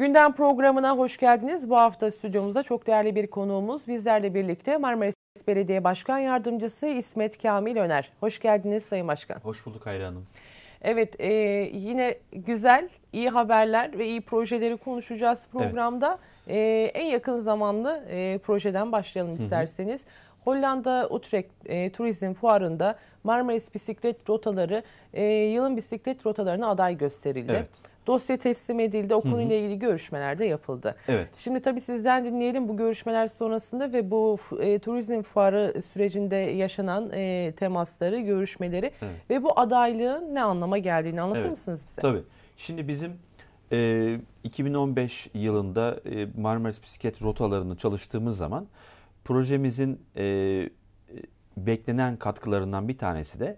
Gündem programına hoş geldiniz. Bu hafta stüdyomuzda çok değerli bir konuğumuz bizlerle birlikte Marmaris Belediye Başkan Yardımcısı İsmet Kamil Öner. Hoş geldiniz Sayın Başkan. Hoş bulduk Hayri Hanım. Evet e, yine güzel, iyi haberler ve iyi projeleri konuşacağız programda. Evet. E, en yakın zamanlı e, projeden başlayalım isterseniz. Hı hı. Hollanda Utrecht e, Turizm Fuarı'nda Marmaris Bisiklet Rotaları e, yılın bisiklet rotalarına aday gösterildi. Evet. Dosya teslim edildi. O konuyla ilgili görüşmeler de yapıldı. Evet. Şimdi tabii sizden dinleyelim bu görüşmeler sonrasında ve bu e, turizm fuarı sürecinde yaşanan e, temasları, görüşmeleri evet. ve bu adaylığın ne anlama geldiğini anlatır evet. mısınız bize? Tabii. Şimdi bizim e, 2015 yılında e, Marmaris Bisiklet rotalarını çalıştığımız zaman projemizin e, beklenen katkılarından bir tanesi de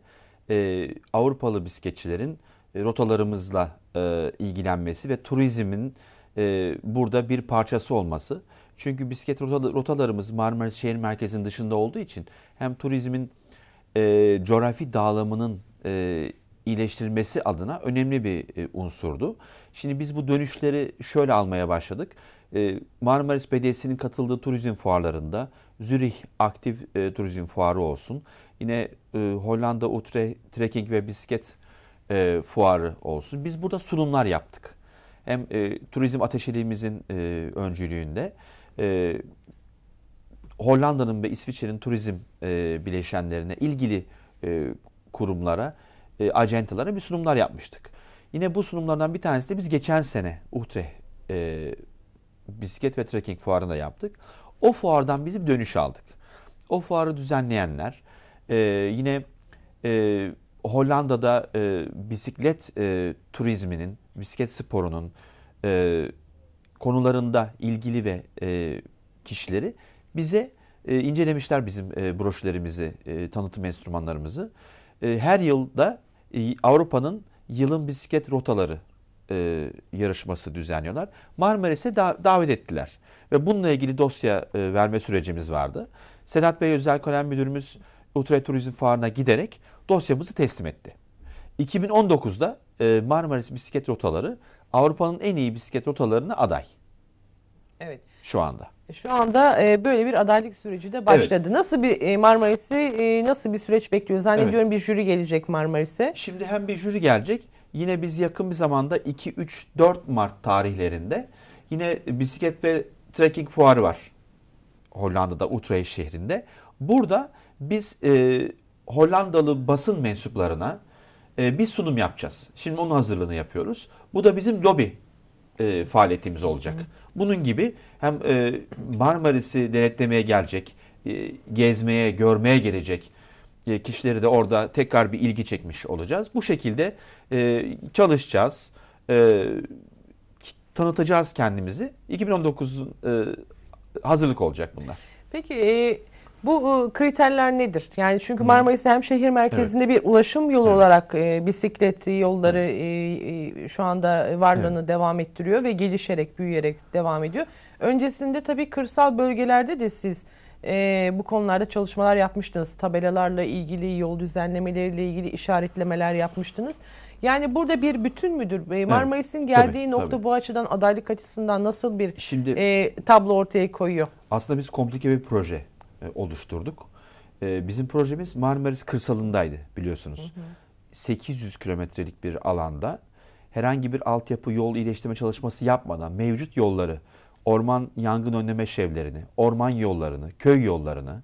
e, Avrupalı bisikletçilerin e, rotalarımızla e, ilgilenmesi ve turizmin e, burada bir parçası olması. Çünkü bisiklet rotalarımız Marmaris şehir merkezinin dışında olduğu için hem turizmin e, coğrafi dağılımının e, iyileştirilmesi adına önemli bir e, unsurdu. Şimdi biz bu dönüşleri şöyle almaya başladık. E, Marmaris Belediyesi'nin katıldığı turizm fuarlarında Zürih Aktif e, Turizm Fuarı olsun. Yine e, Hollanda utre Trekking ve Bisiklet e, fuarı olsun. Biz burada sunumlar yaptık. Hem e, turizm ateşeliğimizin e, öncülüğünde e, Hollanda'nın ve İsviçre'nin turizm e, bileşenlerine ilgili e, kurumlara, e, ajantalara bir sunumlar yapmıştık. Yine bu sunumlardan bir tanesi de biz geçen sene Uhtre e, bisiklet ve trekking fuarında yaptık. O fuardan biz dönüş aldık. O fuarı düzenleyenler e, yine e, Hollanda'da e, bisiklet e, turizminin, bisiklet sporunun e, konularında ilgili ve e, kişileri bize e, incelemişler bizim e, broşürlerimizi, e, tanıtım enstrümanlarımızı. E, her yılda e, Avrupa'nın yılın bisiklet rotaları e, yarışması düzenliyorlar. Marmaris'e da, davet ettiler ve bununla ilgili dosya e, verme sürecimiz vardı. Sedat Bey Özel Kalem Müdürümüz Ultra Turizm Fuarı'na giderek dosyamızı teslim etti. 2019'da e, Marmaris Bisiklet Rotaları Avrupa'nın en iyi bisiklet rotalarına aday. Evet. Şu anda. E, şu anda e, böyle bir adaylık süreci de başladı. Evet. Nasıl bir Marmaris'i nasıl bir süreç bekliyor? Zannediyorum evet. bir jüri gelecek Marmaris'e. Şimdi hem bir jüri gelecek. Yine biz yakın bir zamanda 2 3 4 Mart tarihlerinde yine bisiklet ve trekking fuarı var. Hollanda'da Utrecht şehrinde. Burada biz e, Hollandalı basın mensuplarına e, bir sunum yapacağız. Şimdi onun hazırlığını yapıyoruz. Bu da bizim lobi e, faaliyetimiz olacak. Bunun gibi hem e, Marmaris'i denetlemeye gelecek, e, gezmeye, görmeye gelecek e, kişileri de orada tekrar bir ilgi çekmiş olacağız. Bu şekilde e, çalışacağız, e, tanıtacağız kendimizi. 2019'un e, hazırlık olacak bunlar. Peki... E bu ıı, kriterler nedir? Yani çünkü Marmaris hem şehir merkezinde evet. bir ulaşım yolu evet. olarak e, bisiklet yolları e, şu anda varlığını evet. devam ettiriyor ve gelişerek, büyüyerek devam ediyor. Öncesinde tabii kırsal bölgelerde de siz e, bu konularda çalışmalar yapmıştınız. Tabelalarla ilgili, yol düzenlemeleriyle ilgili işaretlemeler yapmıştınız. Yani burada bir bütün müdür Marmaris'in geldiği tabii, nokta tabii. bu açıdan adaylık açısından nasıl bir Şimdi, e, tablo ortaya koyuyor? Aslında biz komplike bir proje e, oluşturduk. E, bizim projemiz Marmaris kırsalındaydı biliyorsunuz. Hı hı. 800 kilometrelik bir alanda herhangi bir altyapı yol iyileştirme çalışması yapmadan mevcut yolları, orman yangın önleme şevlerini, orman yollarını, köy yollarını,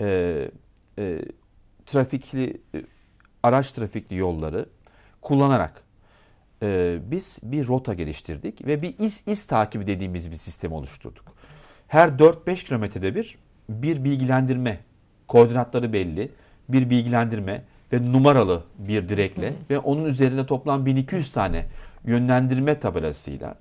e, e, trafikli e, araç trafikli yolları kullanarak e, biz bir rota geliştirdik ve bir iz iz takibi dediğimiz bir sistem oluşturduk. Her 4-5 kilometrede bir bir bilgilendirme, koordinatları belli, bir bilgilendirme ve numaralı bir direkle hı hı. ve onun üzerinde toplam 1200 tane yönlendirme tabelasıyla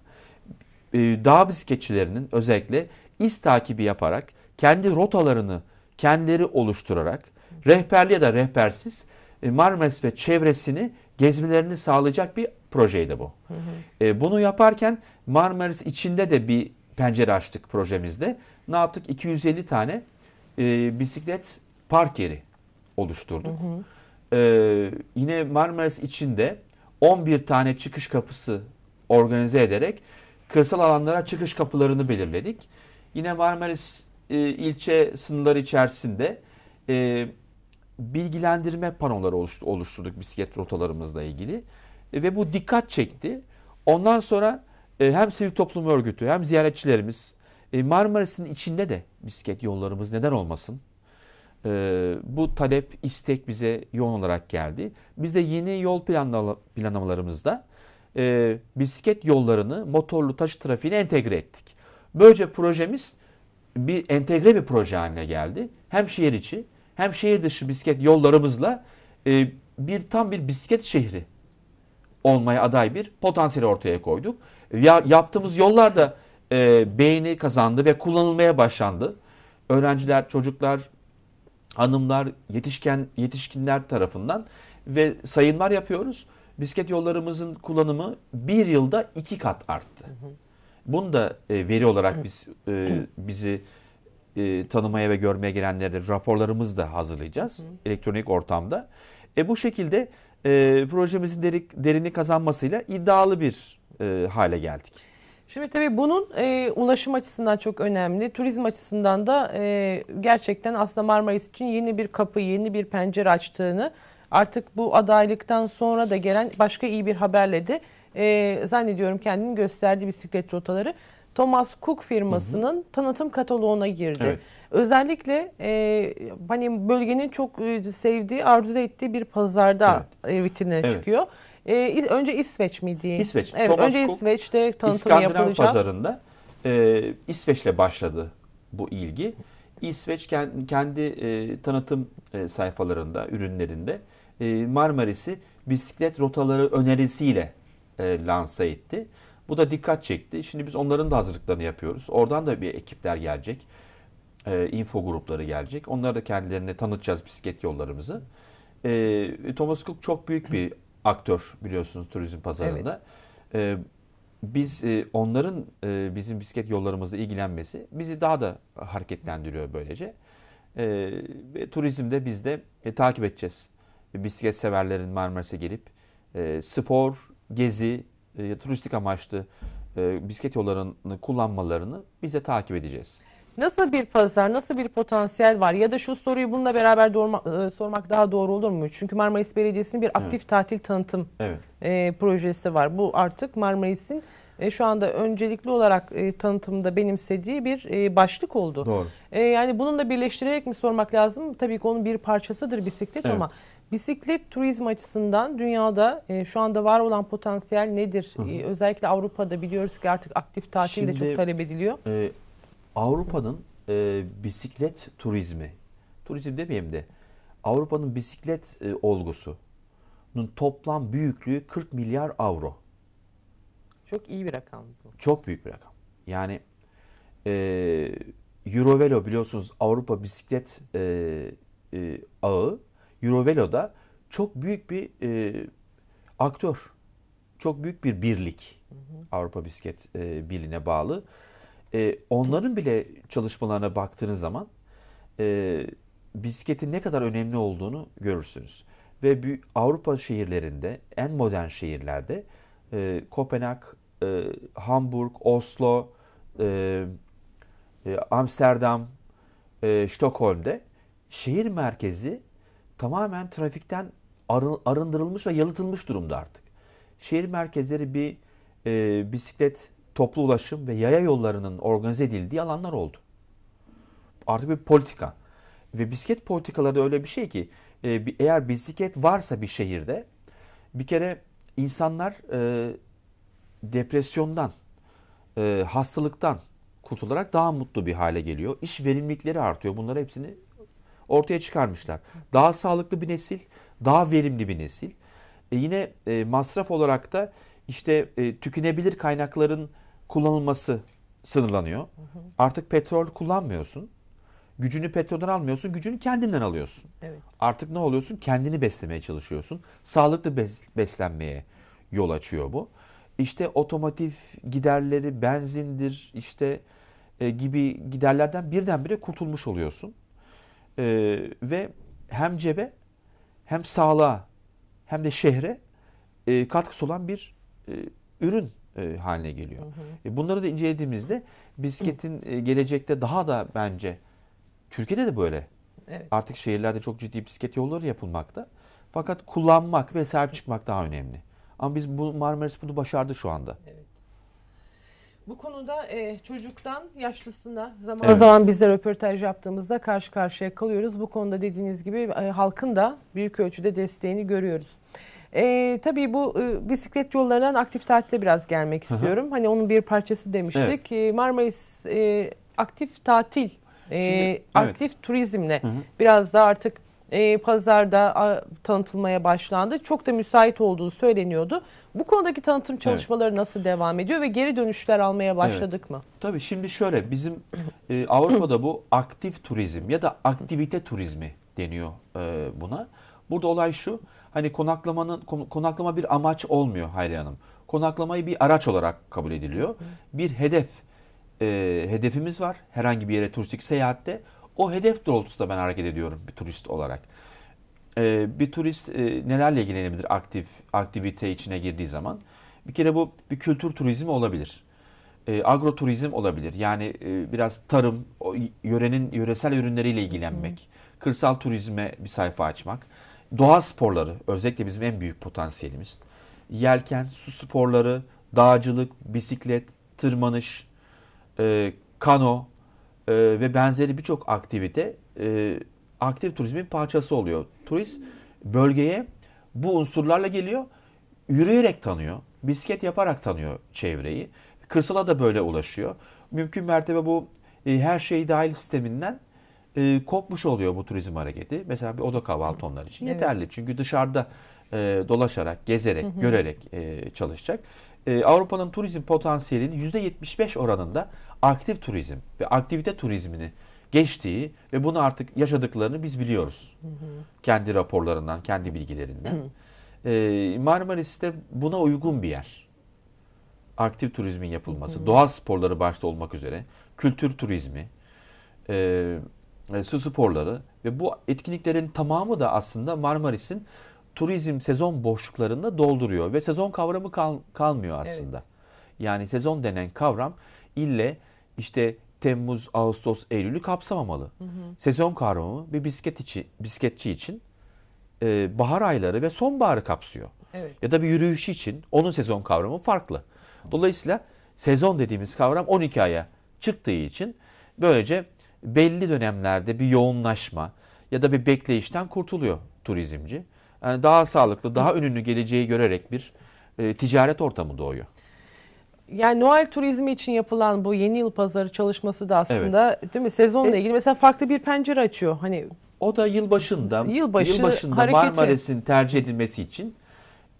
e, dağ bisikletçilerinin özellikle iz takibi yaparak kendi rotalarını kendileri oluşturarak rehberli ya da rehbersiz e, Marmaris ve çevresini gezmelerini sağlayacak bir projeydi bu. Hı hı. E, bunu yaparken Marmaris içinde de bir pencere açtık projemizde ne yaptık? 250 tane e, bisiklet park yeri oluşturduk. Hı hı. E, yine Marmaris içinde 11 tane çıkış kapısı organize ederek kırsal alanlara çıkış kapılarını belirledik. Yine Marmaris e, ilçe sınırları içerisinde e, bilgilendirme panoları oluşturduk bisiklet rotalarımızla ilgili. E, ve bu dikkat çekti. Ondan sonra e, hem sivil toplum örgütü hem ziyaretçilerimiz e, Marmaris'in içinde de bisiklet yollarımız neden olmasın? E, bu talep, istek bize yoğun olarak geldi. Biz de yeni yol planlamalarımızda bisiklet e, yollarını motorlu taşıt trafiğine entegre ettik. Böylece projemiz bir entegre bir proje haline geldi. Hem şehir içi hem şehir dışı bisiklet yollarımızla bir tam bir bisiklet şehri olmaya aday bir potansiyel ortaya koyduk. Ya, yaptığımız yollarda e, beğeni kazandı ve kullanılmaya başlandı. Öğrenciler, çocuklar, hanımlar, yetişken yetişkinler tarafından ve sayımlar yapıyoruz. Bisiklet yollarımızın kullanımı bir yılda iki kat arttı. Bunu da e, veri olarak biz e, bizi e, tanımaya ve görmeye gelenlerde raporlarımızı da hazırlayacağız elektronik ortamda. E, bu şekilde e, projemizin derik, derini kazanmasıyla iddialı bir e, hale geldik. Şimdi tabii bunun e, ulaşım açısından çok önemli. Turizm açısından da e, gerçekten aslında Marmaris için yeni bir kapı, yeni bir pencere açtığını artık bu adaylıktan sonra da gelen başka iyi bir haberle de e, zannediyorum kendini gösterdi bisiklet rotaları. Thomas Cook firmasının hı hı. tanıtım kataloğuna girdi. Evet. Özellikle e, hani bölgenin çok e, sevdiği, arzu ettiği bir pazarda evet. E, vitrine evet. çıkıyor. E, önce İsveç miydi? İsveç. Evet, Thomas önce Cook, İsveç'te tanıtım İskandinav yapılacak. pazarında e, İsveç'le başladı bu ilgi. İsveç kendi, kendi e, tanıtım e, sayfalarında, ürünlerinde e, Marmaris'i bisiklet rotaları önerisiyle e, lanse etti. Bu da dikkat çekti. Şimdi biz onların da hazırlıklarını yapıyoruz. Oradan da bir ekipler gelecek. E, info grupları gelecek. Onlara da kendilerine tanıtacağız bisiklet yollarımızı. E, Thomas Cook çok büyük bir aktör biliyorsunuz turizm pazarında. Evet. E, biz e, onların e, bizim bisiklet yollarımızla ilgilenmesi bizi daha da hareketlendiriyor böylece. E, ve turizmde biz de e, takip edeceğiz. E, bisiklet severlerin Marmaris'e gelip e, spor, gezi, e, turistik amaçlı e, bisiklet yollarını kullanmalarını biz de takip edeceğiz. Nasıl bir pazar, nasıl bir potansiyel var? Ya da şu soruyu bununla beraber doğurma, e, sormak daha doğru olur mu? Çünkü Marmaris Belediyesi'nin bir aktif evet. tatil tanıtım evet. e, projesi var. Bu artık Marmaris'in e, şu anda öncelikli olarak e, tanıtımda benimsediği bir e, başlık oldu. Doğru. E, yani bununla birleştirerek mi sormak lazım? Tabii ki onun bir parçasıdır bisiklet evet. ama bisiklet turizm açısından dünyada e, şu anda var olan potansiyel nedir? Hı hı. E, özellikle Avrupa'da biliyoruz ki artık aktif tatil Şimdi, de çok talep ediliyor. E, Avrupa'nın e, bisiklet turizmi, turizm demeyeyim de Avrupa'nın bisiklet e, olgusunun toplam büyüklüğü 40 milyar avro. Çok iyi bir rakam bu. Çok büyük bir rakam. Yani e, Eurovelo biliyorsunuz Avrupa bisiklet e, e, ağı. Eurovelo'da çok büyük bir e, aktör. Çok büyük bir birlik. Hı hı. Avrupa Bisiklet e, Birliği'ne bağlı. E, onların bile çalışmalarına baktığınız zaman e, bisikletin ne kadar önemli olduğunu görürsünüz. Ve Avrupa şehirlerinde, en modern şehirlerde e, Kopenhag, e, Hamburg, Oslo, e, e Amsterdam, e, Stockholm'de şehir merkezi tamamen trafikten arındırılmış ve yalıtılmış durumda artık. Şehir merkezleri bir e, bisiklet toplu ulaşım ve yaya yollarının organize edildiği alanlar oldu. Artık bir politika. Ve bisiklet politikaları da öyle bir şey ki e, eğer bisiklet varsa bir şehirde bir kere insanlar e, depresyondan, e, hastalıktan kurtularak daha mutlu bir hale geliyor. İş verimlilikleri artıyor. Bunları hepsini ortaya çıkarmışlar. Daha sağlıklı bir nesil, daha verimli bir nesil. E yine e, masraf olarak da işte e, tükenebilir kaynakların kullanılması sınırlanıyor. Hı hı. Artık petrol kullanmıyorsun. Gücünü petrolden almıyorsun, gücünü kendinden alıyorsun. Evet. Artık ne oluyorsun? Kendini beslemeye çalışıyorsun. Sağlıklı bes- beslenmeye yol açıyor bu. İşte otomotiv giderleri, benzindir işte e, gibi giderlerden birdenbire kurtulmuş oluyorsun. E, ve hem cebe hem sağlığa hem de şehre e, katkısı olan bir e, ürün e, haline geliyor. Hı hı. E, bunları da incelediğimizde bisikletin e, gelecekte daha da bence Türkiye'de de böyle. Evet. Artık şehirlerde çok ciddi bisiklet yolları yapılmakta. Fakat kullanmak ve sahip çıkmak daha önemli. Ama biz bu Marmaris bunu başardı şu anda. Evet. Bu konuda e, çocuktan yaşlısına zaman evet. zaman biz de röportaj yaptığımızda karşı karşıya kalıyoruz. Bu konuda dediğiniz gibi e, halkın da büyük ölçüde desteğini görüyoruz. E, tabii bu e, bisiklet yollarından aktif tatile biraz gelmek istiyorum. Hı-hı. Hani onun bir parçası demiştik. Evet. E, Marmaris e, aktif tatil, e, Şimdi, evet. aktif turizmle Hı-hı. biraz da artık e, pazarda a, tanıtılmaya başlandı. Çok da müsait olduğu söyleniyordu. Bu konudaki tanıtım çalışmaları evet. nasıl devam ediyor ve geri dönüşler almaya başladık evet. mı? Tabii şimdi şöyle bizim e, Avrupa'da bu aktif turizm ya da aktivite turizmi deniyor e, buna. Burada olay şu hani konaklamanın konaklama bir amaç olmuyor Hayriye Hanım. Konaklamayı bir araç olarak kabul ediliyor. Bir hedef e, hedefimiz var herhangi bir yere turistik seyahatte. O hedef doğrultusunda ben hareket ediyorum bir turist olarak. E, bir turist e, nelerle ilgilenebilir aktif aktivite içine girdiği zaman? Bir kere bu bir kültür turizmi olabilir. E, agroturizm olabilir. Yani e, biraz tarım, o, yörenin yöresel ürünleriyle ilgilenmek, Hı. kırsal turizme bir sayfa açmak doğa sporları özellikle bizim en büyük potansiyelimiz. Yelken, su sporları, dağcılık, bisiklet, tırmanış, e, kano e, ve benzeri birçok aktivite e, aktif turizmin parçası oluyor. Turist bölgeye bu unsurlarla geliyor, yürüyerek tanıyor, bisiklet yaparak tanıyor çevreyi. Kırsala da böyle ulaşıyor. Mümkün mertebe bu e, her şeyi dahil sisteminden e, kopmuş oluyor bu turizm hareketi. Mesela bir oda kahvaltı onlar için evet. yeterli. Çünkü dışarıda e, dolaşarak, gezerek, hı hı. görerek e, çalışacak. E, Avrupa'nın turizm potansiyelinin %75 oranında aktif turizm ve aktivite turizmini geçtiği ve bunu artık yaşadıklarını biz biliyoruz. Hı hı. Kendi raporlarından, kendi bilgilerinden. Hı. E, Marmaris'te buna uygun bir yer. Aktif turizmin yapılması, hı hı. doğa sporları başta olmak üzere, kültür turizmi, e, e, su sporları ve bu etkinliklerin tamamı da aslında Marmaris'in turizm sezon boşluklarında dolduruyor ve sezon kavramı kal kalmıyor aslında. Evet. Yani sezon denen kavram ille işte Temmuz, Ağustos, Eylül'ü kapsamamalı. Hı hı. Sezon kavramı bir bisiklet içi, bisikletçi için e, bahar ayları ve sonbaharı kapsıyor. Evet. Ya da bir yürüyüşçü için onun sezon kavramı farklı. Dolayısıyla sezon dediğimiz kavram 12 aya çıktığı için böylece belli dönemlerde bir yoğunlaşma ya da bir bekleyişten kurtuluyor turizmci. Yani daha sağlıklı, daha önünü geleceği görerek bir e, ticaret ortamı doğuyor. Yani Noel turizmi için yapılan bu yeni yıl pazarı çalışması da aslında evet. değil mi sezonla e, ilgili mesela farklı bir pencere açıyor. Hani o da yılbaşında yılbaşı yılbaşında hareketi. Marmaris'in tercih edilmesi için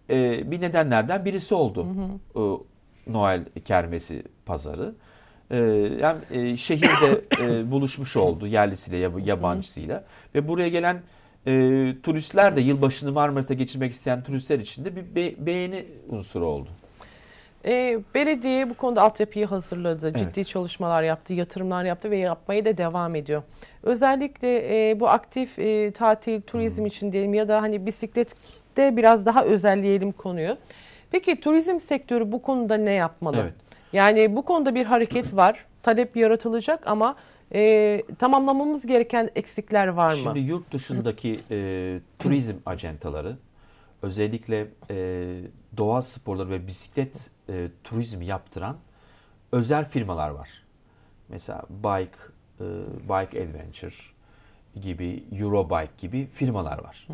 e, bir nedenlerden birisi oldu. Hı hı. E, Noel kermesi pazarı. Yani ee, e, şehirde e, buluşmuş oldu yerlisiyle yabancısıyla ve buraya gelen e, turistler de yılbaşını Marmaris'te geçirmek isteyen turistler için de bir be beğeni unsuru oldu. E, belediye bu konuda altyapıyı hazırladı, evet. ciddi çalışmalar yaptı, yatırımlar yaptı ve yapmaya da devam ediyor. Özellikle e, bu aktif e, tatil, turizm hmm. için diyelim ya da hani bisiklette biraz daha özelleyelim konuyu. Peki turizm sektörü bu konuda ne yapmalı? Evet. Yani bu konuda bir hareket var. Talep yaratılacak ama e, tamamlamamız gereken eksikler var mı? Şimdi yurt dışındaki e, turizm acentaları özellikle e, doğa sporları ve bisiklet e, turizmi yaptıran özel firmalar var. Mesela Bike, e, Bike Adventure gibi, Eurobike gibi firmalar var.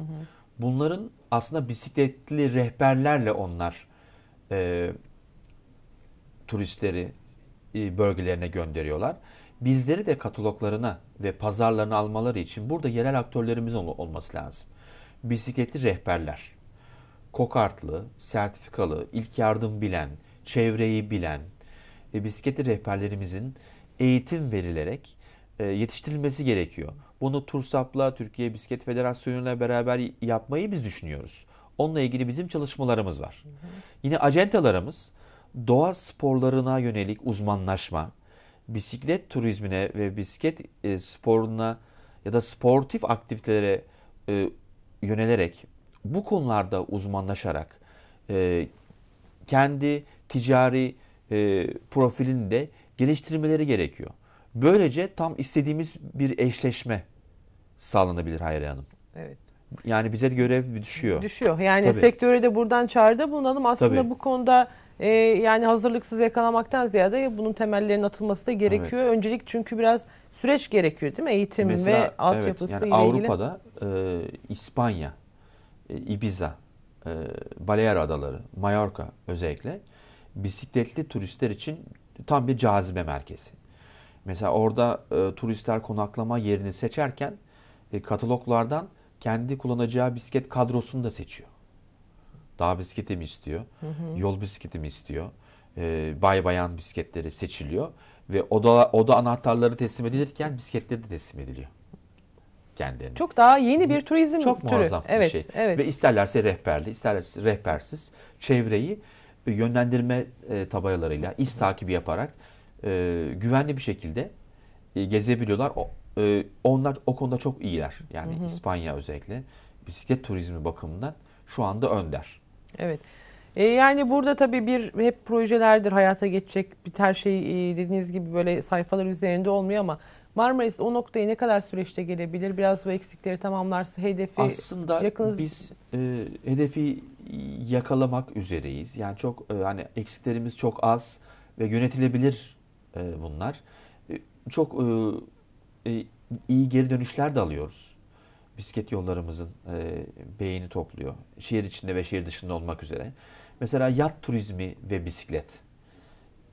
Bunların aslında bisikletli rehberlerle onlar e, turistleri e, bölgelerine gönderiyorlar. Bizleri de kataloglarına ve pazarlarını almaları için burada yerel aktörlerimiz olması lazım. Bisikletli rehberler, kokartlı, sertifikalı, ilk yardım bilen, çevreyi bilen e, bisikletli rehberlerimizin eğitim verilerek e, yetiştirilmesi gerekiyor. Bunu TURSAP'la, Türkiye Bisiklet Federasyonu'yla beraber yapmayı biz düşünüyoruz. Onunla ilgili bizim çalışmalarımız var. Hı hı. Yine acentalarımız doğa sporlarına yönelik uzmanlaşma, bisiklet turizmine ve bisiklet e, sporuna ya da sportif aktivitelere e, yönelerek bu konularda uzmanlaşarak e, kendi ticari e, profilini de geliştirmeleri gerekiyor. Böylece tam istediğimiz bir eşleşme sağlanabilir Hayriye Hanım. Evet. Yani bize görev düşüyor. Düşüyor. Yani Tabii. sektöre de buradan çağrıda bulunalım. Aslında Tabii. bu konuda e, yani hazırlıksız yakalamaktan ziyade bunun temellerinin atılması da gerekiyor. Evet. Öncelik çünkü biraz süreç gerekiyor değil mi? Eğitim Mesela, ve altyapısı evet, yani ile Avrupa'da, ilgili. Avrupa'da e, İspanya, e, Ibiza, e, Balear Adaları, Mallorca özellikle bisikletli turistler için tam bir cazibe merkezi. Mesela orada e, turistler konaklama yerini seçerken e, kataloglardan kendi kullanacağı bisiklet kadrosunu da seçiyor. Dağ bisikleti mi istiyor? Hı hı. Yol bisikleti mi istiyor? E, bay bayan bisikletleri seçiliyor. Ve oda, oda anahtarları teslim edilirken bisikletleri de teslim ediliyor kendilerine Çok daha yeni bir turizm Çok türü. muazzam evet, bir şey. Evet. Ve isterlerse rehberli, isterlerse rehbersiz çevreyi e, yönlendirme e, tabelalarıyla, iz takibi yaparak e, güvenli bir şekilde e, gezebiliyorlar. O, e, onlar o konuda çok iyiler. Yani hı hı. İspanya özellikle bisiklet turizmi bakımından şu anda önder. Evet. E, yani burada tabii bir hep projelerdir hayata geçecek. Bir her şey e, dediğiniz gibi böyle sayfalar üzerinde olmuyor ama Marmaris o noktaya ne kadar süreçte gelebilir? Biraz bu eksikleri tamamlarsa hedefi Aslında yakınız... biz e, hedefi yakalamak üzereyiz. Yani çok e, hani eksiklerimiz çok az ve yönetilebilir e, bunlar. E, çok e, e iyi geri dönüşler de alıyoruz bisiklet yollarımızın e, beyni topluyor. Şehir içinde ve şehir dışında olmak üzere. Mesela yat turizmi ve bisiklet.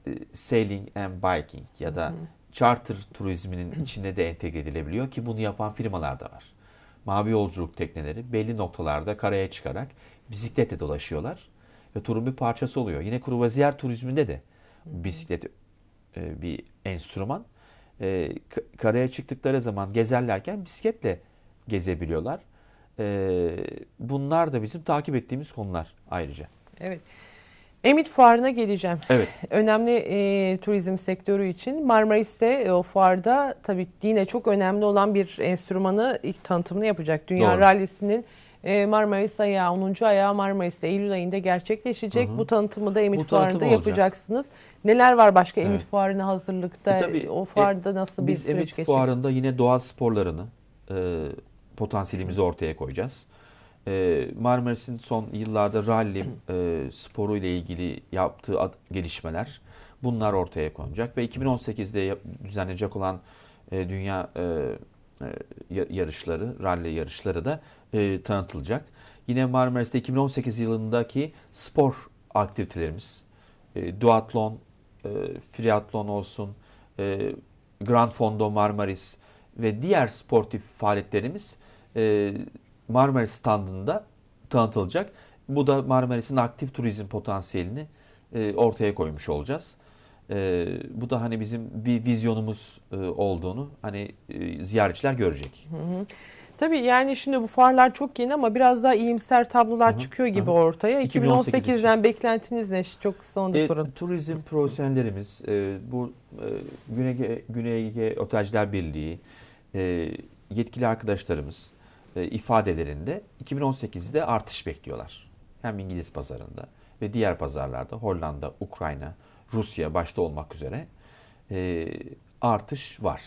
E, sailing and biking ya da charter turizminin içine de entegre edilebiliyor ki bunu yapan firmalar da var. Mavi yolculuk tekneleri belli noktalarda karaya çıkarak bisikletle dolaşıyorlar ve turun bir parçası oluyor. Yine kruvaziyer turizminde de bisiklet e, bir enstrüman. E, karaya çıktıkları zaman gezerlerken bisikletle gezebiliyorlar. E, bunlar da bizim takip ettiğimiz konular ayrıca. Evet. Emit Fuarı'na geleceğim. Evet. Önemli e, turizm sektörü için. Marmaris'te e, o fuarda tabii yine çok önemli olan bir enstrümanı ilk tanıtımını yapacak. Dünya Doğru. Rallisi'nin e, Marmaris ayağı, 10. ayağı Marmaris'te Eylül ayında gerçekleşecek. Hı hı. Bu tanıtımı da Emit Bu Fuarı'nda yapacaksınız. Neler var başka evet. Emit Fuarı'na hazırlıkta? E, tabii, o fuarda e, nasıl bir süreç geçecek? Biz Emit Fuarı'nda yine doğal sporlarını, e, potansiyelimizi ortaya koyacağız. E, Marmaris'in son yıllarda rally e, sporu ile ilgili yaptığı ad, gelişmeler bunlar ortaya konacak ve 2018'de düzenlenecek olan e, dünya e, e yarışları, rally yarışları da e, tanıtılacak. Yine Marmaris'te 2018 yılındaki spor aktivitelerimiz, e, duatlon, e, friatlon olsun, e, Grand Fondo Marmaris ve diğer sportif faaliyetlerimiz e, Marmaris standında tanıtılacak. Bu da Marmaris'in aktif turizm potansiyelini e, ortaya koymuş olacağız. E, bu da hani bizim bir vizyonumuz e, olduğunu hani e, ziyaretçiler görecek. Hı hı. Tabii yani şimdi bu fuarlar çok yeni ama biraz daha iyimser tablolar hı hı. çıkıyor gibi hı hı. ortaya. 2018 2018'den için. beklentiniz ne? Çok sonunda e, sorun. Turizm profesyonellerimiz, e, bu e, Güney, Güney Ege Otelciler Birliği, e, yetkili arkadaşlarımız, e, ifadelerinde 2018'de artış bekliyorlar. Hem İngiliz pazarında ve diğer pazarlarda Hollanda, Ukrayna, Rusya başta olmak üzere e, artış var.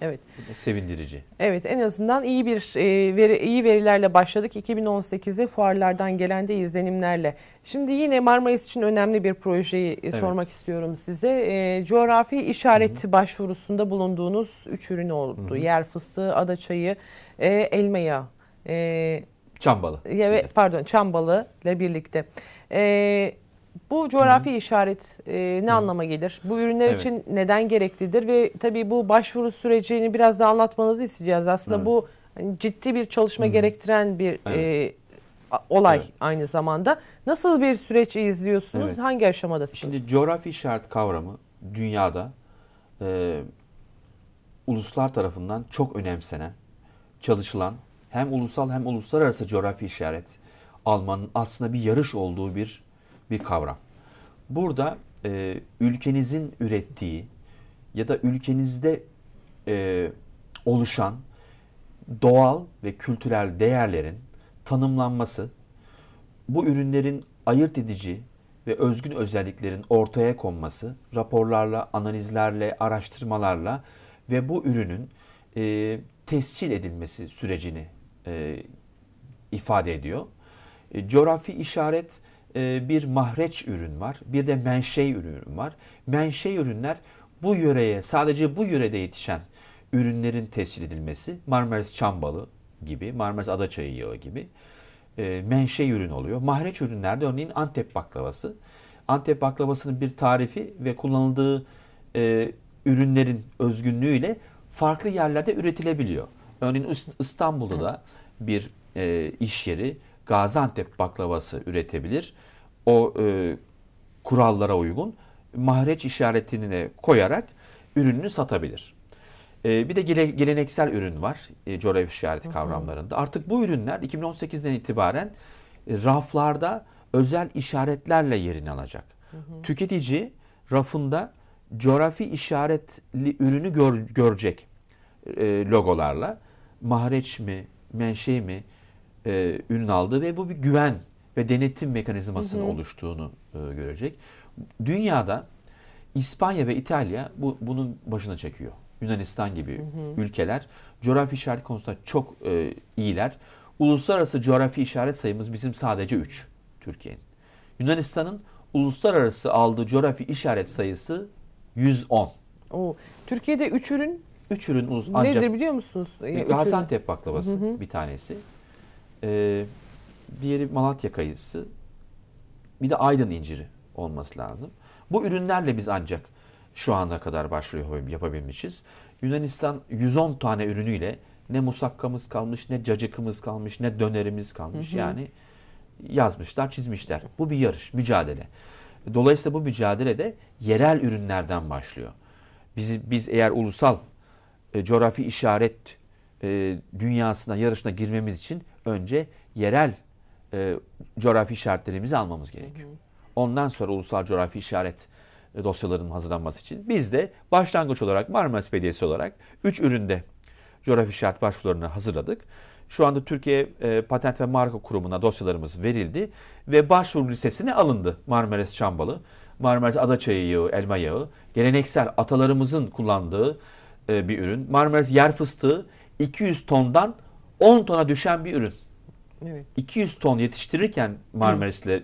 Evet. Sevindirici. Evet en azından iyi bir e, veri, iyi verilerle başladık 2018'de fuarlardan gelen de izlenimlerle. Şimdi yine Marmaris için önemli bir projeyi e, evet. sormak istiyorum size. E, coğrafi işaret Hı-hı. başvurusunda bulunduğunuz üç ürün oldu. Hı-hı. Yer fıstığı, ada çayı, e, elma yağı. E, çambalı. Evet, pardon çambalı ile birlikte. Evet bu coğrafi Hı-hı. işaret e, ne Hı-hı. anlama gelir? Bu ürünler evet. için neden gereklidir? Ve tabii bu başvuru sürecini biraz daha anlatmanızı isteyeceğiz. Aslında evet. bu hani, ciddi bir çalışma Hı-hı. gerektiren bir e, olay evet. aynı zamanda. Nasıl bir süreç izliyorsunuz? Evet. Hangi aşamadasınız? Şimdi coğrafi işaret kavramı dünyada e, uluslar tarafından çok önemsenen, çalışılan hem ulusal hem uluslararası coğrafi işaret almanın aslında bir yarış olduğu bir bir kavram. Burada e, ülkenizin ürettiği ya da ülkenizde e, oluşan doğal ve kültürel değerlerin tanımlanması, bu ürünlerin ayırt edici ve özgün özelliklerin ortaya konması, raporlarla, analizlerle, araştırmalarla ve bu ürünün e, tescil edilmesi sürecini e, ifade ediyor. E, coğrafi işaret e, bir mahreç ürün var. Bir de menşe ürün var. Menşe ürünler bu yöreye sadece bu yörede yetişen ürünlerin tescil edilmesi Marmaris çambalı gibi, Marmaris adaçayı yağı gibi e, menşe ürün oluyor. Mahreç ürünlerde örneğin Antep baklavası. Antep baklavasının bir tarifi ve kullanıldığı e, ürünlerin özgünlüğüyle farklı yerlerde üretilebiliyor. Örneğin İstanbul'da da bir e, iş yeri Gaziantep baklavası üretebilir. O e, kurallara uygun mahreç işaretini koyarak ürününü satabilir. E, bir de gele, geleneksel ürün var e, coğrafi işareti hı hı. kavramlarında. Artık bu ürünler 2018'den itibaren e, raflarda özel işaretlerle yerini alacak. Hı hı. Tüketici rafında coğrafi işaretli ürünü gör, görecek e, logolarla. Mahreç mi, menşe mi, e, ürün aldı ve bu bir güven ve denetim mekanizmasının oluştuğunu e, görecek. Dünyada İspanya ve İtalya bu, bunun başına çekiyor. Yunanistan gibi hı hı. ülkeler coğrafi işaret konusunda çok e, iyiler. Uluslararası coğrafi işaret sayımız bizim sadece 3 Türkiye'nin. Yunanistan'ın uluslararası aldığı coğrafi işaret sayısı 110. Oo, Türkiye'de 3 ürün 3 ürün ancak Nedir biliyor musunuz? Hasan Tep baklavası hı hı. bir tanesi. E, yeri Malatya kayısı. Bir de Aydın inciri olması lazım. Bu ürünlerle biz ancak şu ana kadar başvuru yapabilmişiz. Yunanistan 110 tane ürünüyle ne musakkamız kalmış, ne cacıkımız kalmış, ne dönerimiz kalmış. Hı hı. Yani yazmışlar, çizmişler. Bu bir yarış, mücadele. Dolayısıyla bu mücadele de yerel ürünlerden başlıyor. Biz biz eğer ulusal e, coğrafi işaret e, dünyasına, yarışına girmemiz için önce yerel e, coğrafi işaretlerimizi almamız gerekiyor. Hı hı. Ondan sonra ulusal coğrafi işaret e, dosyalarının hazırlanması için biz de başlangıç olarak Marmaris Belediyesi olarak 3 üründe coğrafi işaret başvurularını hazırladık. Şu anda Türkiye e, Patent ve Marka Kurumu'na dosyalarımız verildi ve başvuru listesine alındı Marmaris Çambalı, Marmaris Adaçayı yağı, elma yağı, geleneksel atalarımızın kullandığı e, bir ürün. Marmaris yer fıstığı 200 tondan 10 tona düşen bir ürün. Evet. 200 ton yetiştirirken Marmaris'le e,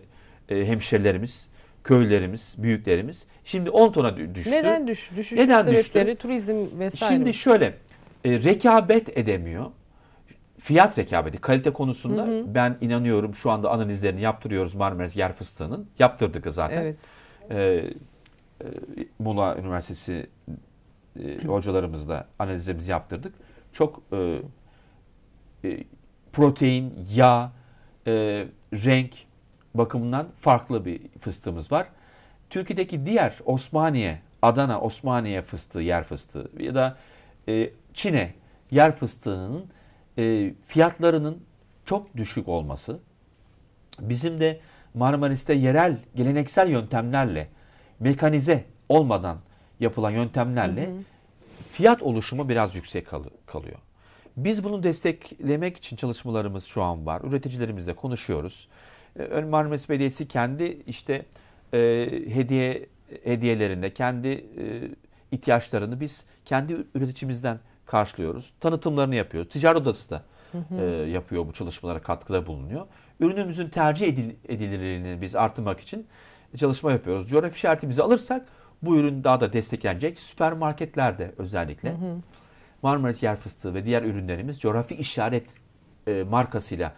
hemşerilerimiz, köylerimiz, büyüklerimiz şimdi 10 tona düştü. Neden düştü? Düşüş Neden sebepleri düştü? turizm vesaire. Şimdi mi? şöyle e, rekabet edemiyor. Fiyat rekabeti kalite konusunda hı hı. ben inanıyorum şu anda analizlerini yaptırıyoruz Marmaris yer fıstığının. Yaptırdık zaten. Evet. E, e, Muğla Üniversitesi e, hocalarımızla analizlerimizi yaptırdık. Çok e, e, protein, yağ, e, renk bakımından farklı bir fıstığımız var. Türkiye'deki diğer Osmaniye, Adana Osmaniye fıstığı, yer fıstığı ya da e, Çin'e yer fıstığının e, fiyatlarının çok düşük olması bizim de Marmaris'te yerel geleneksel yöntemlerle mekanize olmadan yapılan yöntemlerle hı hı. fiyat oluşumu biraz yüksek kal kalıyor. Biz bunu desteklemek için çalışmalarımız şu an var. Üreticilerimizle konuşuyoruz. E, ön Marmaris Belediyesi kendi işte e, hediye hediyelerinde kendi e, ihtiyaçlarını biz kendi üreticimizden karşılıyoruz. Tanıtımlarını yapıyoruz. Ticaret odası da hı hı. E, yapıyor bu çalışmalara katkıda bulunuyor. Ürünümüzün tercih edil, edilirliğini biz artırmak için çalışma yapıyoruz. Coğrafi şartımızı alırsak bu ürün daha da desteklenecek. Süpermarketlerde özellikle. Hı hı. Marmaris yer fıstığı ve diğer ürünlerimiz coğrafi işaret e, markasıyla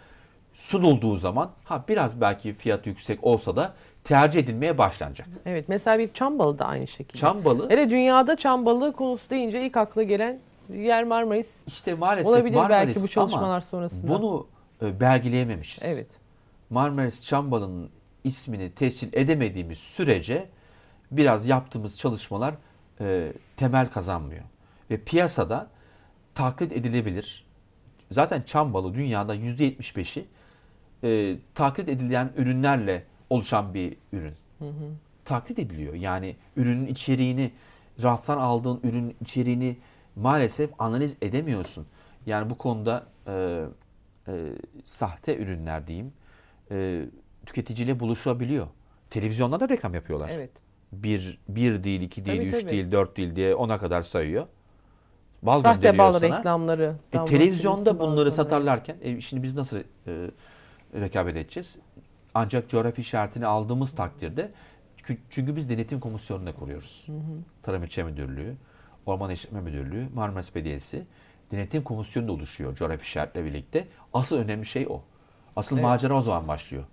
sunulduğu zaman ha biraz belki fiyatı yüksek olsa da tercih edilmeye başlanacak. Evet mesela bir çam balı da aynı şekilde. Çam balı. Hele dünyada çam balı konusu deyince ilk akla gelen yer Marmaris. İşte maalesef olabilir Marmaris belki bu çalışmalar sonrasında. Bunu e, belgeleyememişiz. Evet. Marmaris çam balının ismini tescil edemediğimiz sürece biraz yaptığımız çalışmalar e, temel kazanmıyor. Ve piyasada taklit edilebilir. Zaten çam balı dünyada %75'i e, taklit edilen ürünlerle oluşan bir ürün. Hı hı. Taklit ediliyor. Yani ürünün içeriğini, raftan aldığın ürün içeriğini maalesef analiz edemiyorsun. Yani bu konuda e, e, sahte ürünler diyeyim e, tüketiciyle buluşabiliyor. Televizyonda da reklam yapıyorlar. Evet. Bir, bir değil, iki değil, tabii, üç tabii. değil, dört değil diye ona kadar sayıyor bal Sahte bal sana. reklamları. E, televizyonda bunları satarlarken e, şimdi biz nasıl e, rekabet edeceğiz? Ancak coğrafi işaretini aldığımız takdirde çünkü biz denetim komisyonunu kuruyoruz. Tarım İlçe Müdürlüğü, Orman İşletme Müdürlüğü, Marmaris Belediyesi denetim komisyonu da oluşuyor coğrafi işaretle birlikte. Asıl önemli şey o. Asıl evet. macera o zaman başlıyor.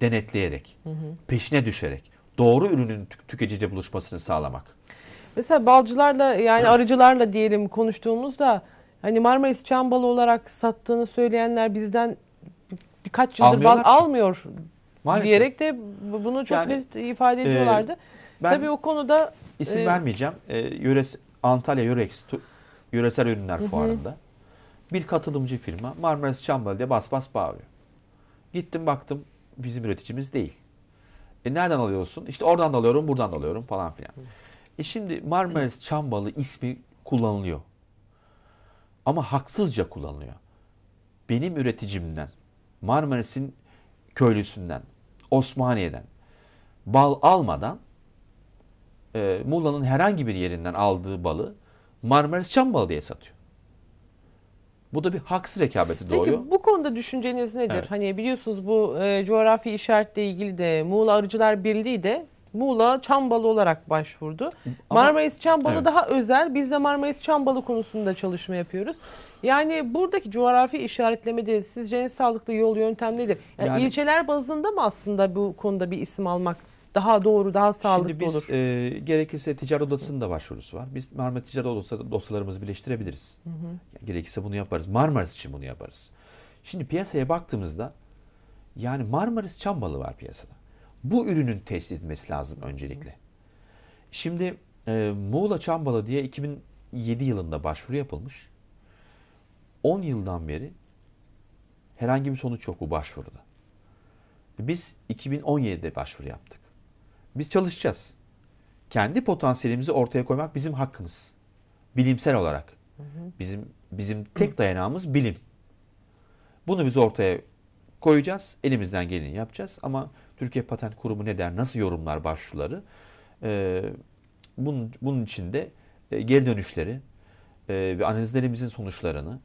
Denetleyerek, hı hı. peşine düşerek, doğru ürünün tük tüketiciyle buluşmasını sağlamak. Mesela balcılarla yani arıcılarla diyelim konuştuğumuzda hani Marmaris çambalı olarak sattığını söyleyenler bizden birkaç yıldır bal almıyor Maalesef. diyerek de bunu çok Yani, net ifade e, ediyorlardı. ben- Tabii o konuda isim Ee, vermeyeceğim. Ee, yöresi- Antalya Yörex Yöresel Ürünler Fuarı'nda bir katılımcı firma Marmaris diye bas bas bağırıyor. Gittim baktım bizim üreticimiz değil. E nereden alıyorsun? İşte oradan da alıyorum, buradan da alıyorum falan filan. E şimdi Marmaris Çambalı ismi kullanılıyor. Ama haksızca kullanılıyor. Benim üreticimden, Marmaris'in köylüsünden, Osmaniye'den bal almadan e, Muğla'nın herhangi bir yerinden aldığı balı Marmaris Çam balı diye satıyor. Bu da bir haksız rekabeti doğuyor. Peki bu konuda düşünceniz nedir? Evet. Hani biliyorsunuz bu e, coğrafi işaretle ilgili de Muğla Arıcılar Birliği de Muğla Çambalı olarak başvurdu. Ama, Marmaris Çambalı evet. daha özel. Biz de Marmaris Çambalı konusunda çalışma yapıyoruz. Yani buradaki coğrafi işaretlemedir. Sizce en sağlıklı yol yöntem nedir? Yani, yani ilçeler bazında mı aslında bu konuda bir isim almak daha doğru, daha sağlıklı olur? Şimdi biz olur? E, gerekirse ticaret odasının da başvurusu var. Biz Marmaris Ticaret Odası dosyalarımızı birleştirebiliriz. Hı hı. Yani gerekirse bunu yaparız. Marmaris için bunu yaparız. Şimdi piyasaya baktığımızda yani Marmaris Çambalı var piyasada. Bu ürünün tesis edilmesi lazım öncelikle. Şimdi e, Muğla Çambala diye 2007 yılında başvuru yapılmış. 10 yıldan beri herhangi bir sonuç yok bu başvuruda. Biz 2017'de başvuru yaptık. Biz çalışacağız. Kendi potansiyelimizi ortaya koymak bizim hakkımız. Bilimsel olarak. Bizim bizim tek dayanağımız bilim. Bunu biz ortaya koyacağız. Elimizden geleni yapacağız ama Türkiye Patent Kurumu ne der, nasıl yorumlar başvuruları. E, ee, bunun, bunun için de e, geri dönüşleri e, ve analizlerimizin sonuçlarını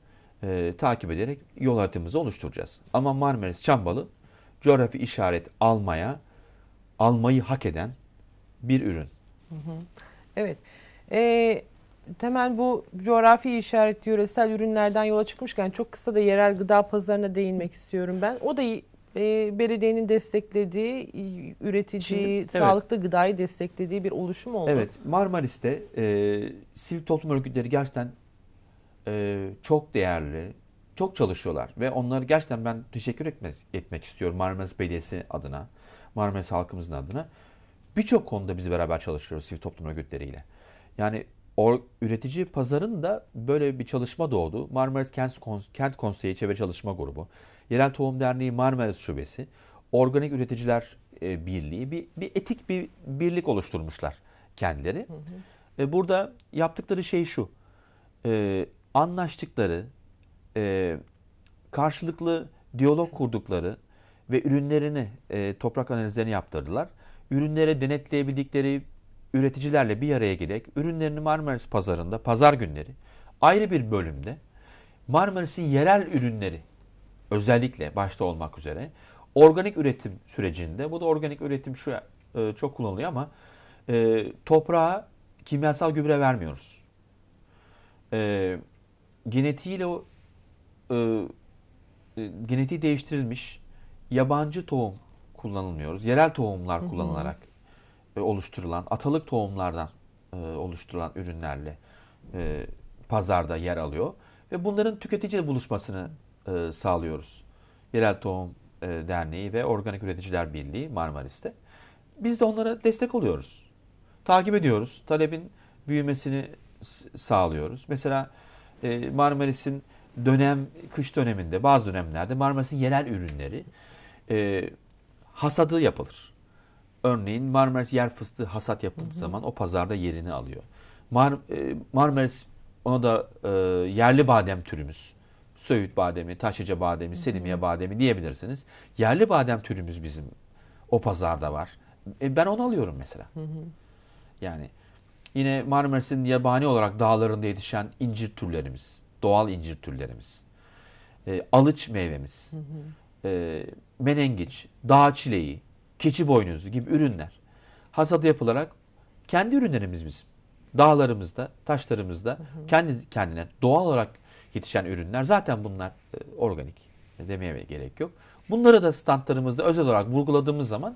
e, takip ederek yol haritamızı oluşturacağız. Ama Marmaris Çambalı coğrafi işaret almaya, almayı hak eden bir ürün. Evet. Ee, temel bu coğrafi işaretli yöresel ürünlerden yola çıkmışken çok kısa da yerel gıda pazarına değinmek istiyorum ben. O da ee, belediyenin desteklediği üretici, Şimdi, sağlıklı evet. gıdayı desteklediği bir oluşum oldu. Evet Marmaris'te e, sivil toplum örgütleri gerçekten e, çok değerli, çok çalışıyorlar ve onları gerçekten ben teşekkür etmek, etmek istiyorum Marmaris Belediyesi adına, Marmaris halkımızın adına. Birçok konuda biz beraber çalışıyoruz sivil toplum örgütleriyle. Yani or, üretici pazarın da böyle bir çalışma doğdu. Marmaris Kent, Kent Konseyi Çevre Çalışma Grubu. Yerel Tohum Derneği Marmaris Şubesi, Organik Üreticiler e, Birliği bir, bir etik bir birlik oluşturmuşlar kendileri. Hı hı. burada yaptıkları şey şu, e, anlaştıkları, e, karşılıklı diyalog kurdukları ve ürünlerini, toprak analizlerini yaptırdılar. Ürünlere denetleyebildikleri üreticilerle bir araya gelerek ürünlerini Marmaris pazarında, pazar günleri ayrı bir bölümde Marmaris'in yerel ürünleri özellikle başta olmak üzere organik üretim sürecinde bu da organik üretim şu e, çok kullanılıyor ama e, toprağa kimyasal gübre vermiyoruz. E, genetiğiyle o e, genetiği değiştirilmiş yabancı tohum kullanılmıyoruz. Yerel tohumlar kullanılarak oluşturulan, atalık tohumlardan oluşturulan ürünlerle pazarda yer alıyor ve bunların tüketiciyle buluşmasını e, sağlıyoruz. Yerel Tohum e, Derneği ve Organik Üreticiler Birliği Marmaris'te. Biz de onlara destek oluyoruz. Takip ediyoruz. Talebin büyümesini sağlıyoruz. Mesela e, Marmaris'in dönem, kış döneminde bazı dönemlerde Marmaris'in yerel ürünleri e, hasadı yapılır. Örneğin Marmaris yer fıstığı hasat yapıldığı hı hı. zaman o pazarda yerini alıyor. Mar, e, Marmaris ona da e, yerli badem türümüz Söğüt bademi, Taşlıca bademi, Selimiye bademi diyebilirsiniz. Yerli badem türümüz bizim o pazarda var. E ben onu alıyorum mesela. Hı hı. Yani yine Marmaris'in yabani olarak dağlarında yetişen incir türlerimiz, doğal incir türlerimiz, e, alıç meyvemiz, hı hı. E, menengiç, dağ çileği, keçi boynuzu gibi ürünler hasadı yapılarak kendi ürünlerimiz bizim. Dağlarımızda, taşlarımızda hı hı. kendi kendine doğal olarak yetişen ürünler. Zaten bunlar e, organik demeye gerek yok. Bunları da standlarımızda özel olarak vurguladığımız zaman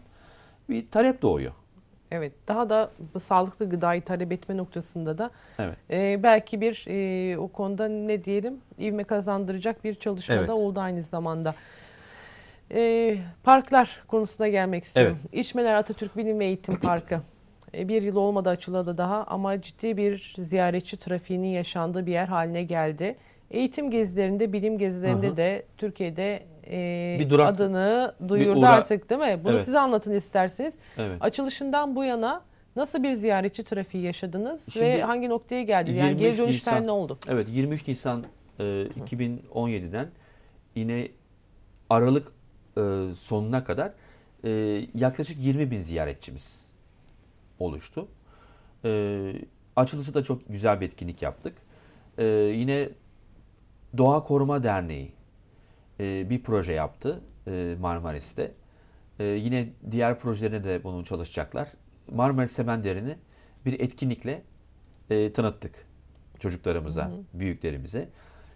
bir talep doğuyor. Evet, daha da bu sağlıklı gıdayı talep etme noktasında da evet. e, belki bir e, o konuda ne diyelim ivme kazandıracak bir çalışma evet. da oldu aynı zamanda. E, parklar konusuna gelmek istiyorum. Evet. İçmeler Atatürk Bilim ve Eğitim Parkı. E, bir yıl olmadı açıladı daha ama ciddi bir ziyaretçi trafiğinin yaşandığı bir yer haline geldi. Eğitim gezilerinde, bilim gezilerinde Aha. de Türkiye'de e, bir durak, adını duyurdu bir artık değil mi? Bunu evet. size anlatın isterseniz. Evet. Açılışından bu yana nasıl bir ziyaretçi trafiği yaşadınız Şimdi, ve hangi noktaya geldi? Yani geri dönüşler ne oldu? Evet 23 Nisan e, 2017'den yine Aralık e, sonuna kadar e, yaklaşık 20 bin ziyaretçimiz oluştu. E, açılışı da çok güzel bir etkinlik yaptık. E, yine Doğa Koruma Derneği e, bir proje yaptı e, Marmaris'te. E, yine diğer projelerine de bunu çalışacaklar. Marmaris Semenderini bir etkinlikle e, tanıttık çocuklarımıza, hı hı. büyüklerimize.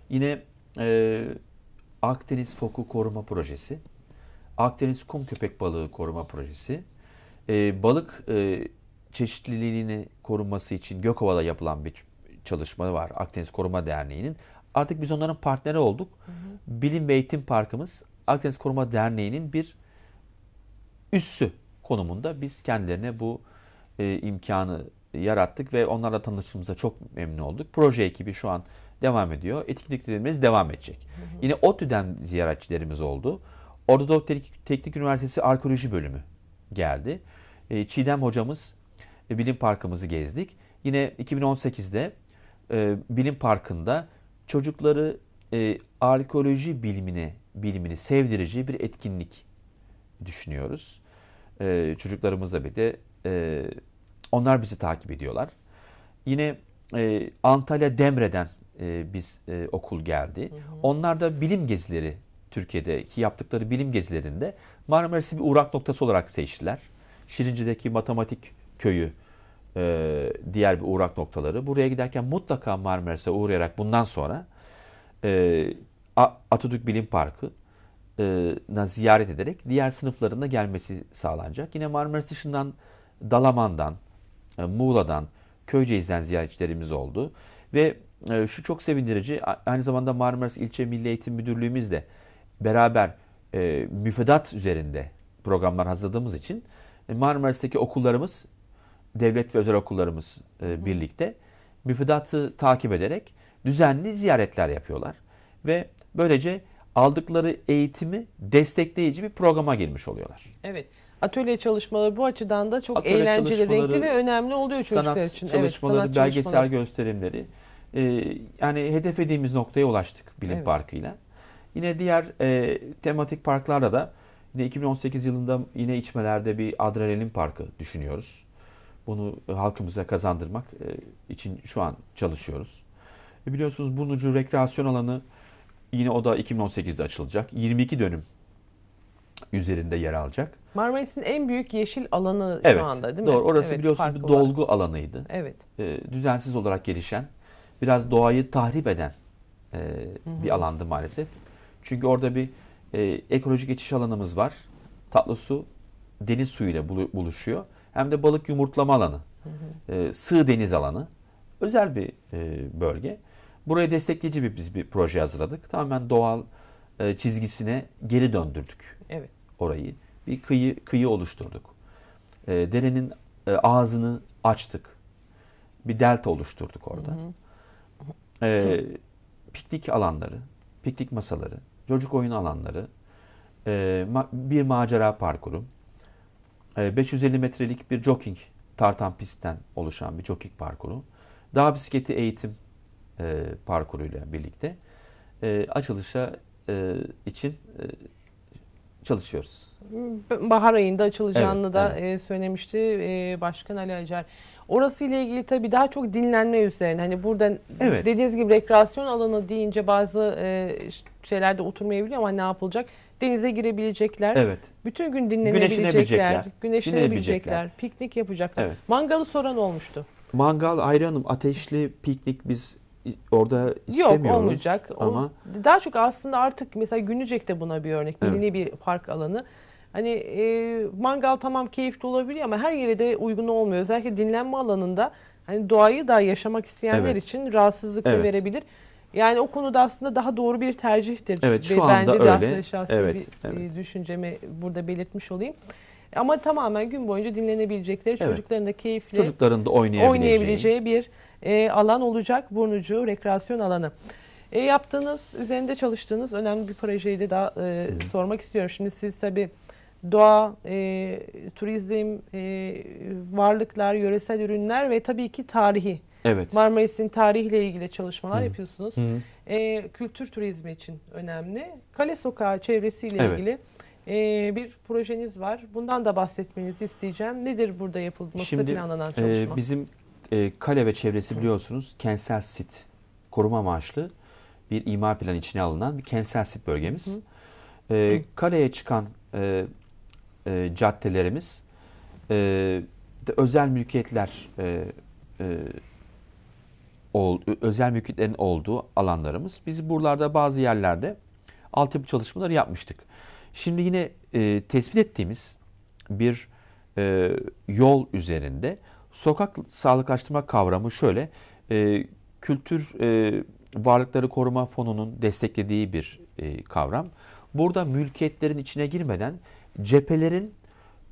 Yine e, Akdeniz Foku Koruma Projesi, Akdeniz Kum Köpek Balığı Koruma Projesi, e, balık e, çeşitliliğini korunması için Gökova'da yapılan bir çalışma var Akdeniz Koruma Derneği'nin. Artık biz onların partneri olduk. Hı hı. Bilim ve Eğitim Parkımız Akdeniz Koruma Derneği'nin bir üssü konumunda biz kendilerine bu e, imkanı yarattık ve onlarla tanıştığımıza çok memnun olduk. Proje ekibi şu an devam ediyor. Etkinliklerimiz devam edecek. Hı hı. Yine ODTÜ'den ziyaretçilerimiz oldu. Orada Teknik, Teknik Üniversitesi Arkeoloji Bölümü geldi. E, Çiğdem hocamız e, Bilim Parkımızı gezdik. Yine 2018'de e, Bilim Parkı'nda çocukları e, arkeoloji bilimine bilimini sevdirici bir etkinlik düşünüyoruz. E, çocuklarımızla bir de e, onlar bizi takip ediyorlar. Yine e, Antalya Demre'den e, biz e, okul geldi. Hı hı. Onlar da bilim gezileri Türkiye'deki yaptıkları bilim gezilerinde Marmaris'i bir uğrak noktası olarak seçtiler. Şirince'deki matematik köyü e, diğer bir uğrak noktaları. Buraya giderken mutlaka Marmaris'e uğrayarak bundan sonra e, Atatürk Bilim Parkı e, na ziyaret ederek diğer sınıflarında gelmesi sağlanacak. Yine Marmaris dışından Dalaman'dan, e, Muğla'dan, Köyceğiz'den ziyaretçilerimiz oldu. Ve e, şu çok sevindirici, aynı zamanda Marmaris İlçe Milli Eğitim Müdürlüğümüzle beraber müfredat üzerinde programlar hazırladığımız için Marmaris'teki okullarımız devlet ve özel okullarımız e, birlikte müfredatı takip ederek düzenli ziyaretler yapıyorlar. Ve böylece aldıkları eğitimi destekleyici bir programa girmiş oluyorlar. Evet. Atölye çalışmaları bu açıdan da çok Atölye eğlenceli, renkli ve önemli oluyor çocuklar sanat için. Çalışmaları, evet, sanat belgesel çalışmaları. gösterimleri. Ee, yani hedeflediğimiz noktaya ulaştık bilim evet. parkıyla. Yine diğer e, tematik parklarda da yine 2018 yılında yine içmelerde bir adrenalin parkı düşünüyoruz. Bunu halkımıza kazandırmak e, için şu an çalışıyoruz. E, biliyorsunuz Burnucu rekreasyon alanı yine o da 2018'de açılacak. 22 dönüm üzerinde yer alacak. Marmaris'in en büyük yeşil alanı evet, şu anda değil mi? Doğru. Orası evet, biliyorsunuz bir dolgu olarak. alanıydı. Evet. E, düzensiz olarak gelişen, biraz doğayı tahrip eden e, Hı-hı. bir alandı maalesef. Çünkü orada bir ekolojik geçiş alanımız var. Tatlı su deniz suyuyla bulu- buluşuyor hem de balık yumurtlama alanı, E, sığ deniz alanı. Özel bir e, bölge. Buraya destekleyici bir biz bir proje hazırladık. Tamamen doğal e, çizgisine geri döndürdük. Evet. Orayı bir kıyı kıyı oluşturduk. E, derenin e, ağzını açtık. Bir delta oluşturduk orada. E, piknik alanları, piknik masaları, çocuk oyun alanları, e, ma bir macera parkuru, 550 ee, metrelik bir jogging tartan pistten oluşan bir jogging parkuru. Dağ bisikleti eğitim e, parkuruyla birlikte e, açılışa e, için çalışıyoruz. Bahar ayında açılacağını evet, da evet. söylemişti Başkan Ali Acar. Orası ile ilgili tabii daha çok dinlenme üzerine. Hani burada evet. dediğiniz gibi rekreasyon alanı deyince bazı şeylerde oturmayabiliyor ama ne yapılacak? denize girebilecekler. Evet. Bütün gün dinlenebilecekler, güneşlenebilecekler, piknik yapacaklar. Evet. Mangalı soran olmuştu. Mangal Ayrı Hanım ateşli piknik biz orada istemiyoruz. Yok olmayacak. Ama daha çok aslında artık mesela Günücek de buna bir örnek. Milli evet. bir park alanı. Hani e, mangal tamam keyifli olabiliyor ama her yere de uygun olmuyor. Özellikle dinlenme alanında hani doğayı da yaşamak isteyenler evet. için rahatsızlık evet. verebilir. Yani o konuda aslında daha doğru bir tercihtir. Evet şu anda Bence öyle. Bence şahsi evet, bir e, evet. düşüncemi burada belirtmiş olayım. Ama tamamen gün boyunca dinlenebilecekleri, evet. çocukların da keyifle çocukların da oynayabileceği, oynayabileceği bir e, alan olacak burnucu rekreasyon alanı. E, yaptığınız, üzerinde çalıştığınız önemli bir projeyi de daha e, sormak istiyorum. Şimdi siz tabii doğa, e, turizm, e, varlıklar, yöresel ürünler ve tabii ki tarihi Evet. Marmaris'in tarihiyle ilgili çalışmalar Hı. yapıyorsunuz. Hı. E, kültür turizmi için önemli. Kale Sokağı çevresiyle evet. ilgili e, bir projeniz var. Bundan da bahsetmenizi isteyeceğim. Nedir burada yapılması Şimdi, planlanan e, çalışma? E, bizim e, kale ve çevresi biliyorsunuz kentsel sit koruma amaçlı bir imar planı içine alınan bir kentsel sit bölgemiz. E, kaleye çıkan e, e, caddelerimiz e, özel mülkiyetler e, e ol, özel mülkiyetlerin olduğu alanlarımız. Biz buralarda bazı yerlerde altyapı çalışmaları yapmıştık. Şimdi yine e, tespit ettiğimiz bir e, yol üzerinde sokak sağlıklaştırma kavramı şöyle e, kültür e, varlıkları koruma fonunun desteklediği bir e, kavram. Burada mülkiyetlerin içine girmeden cephelerin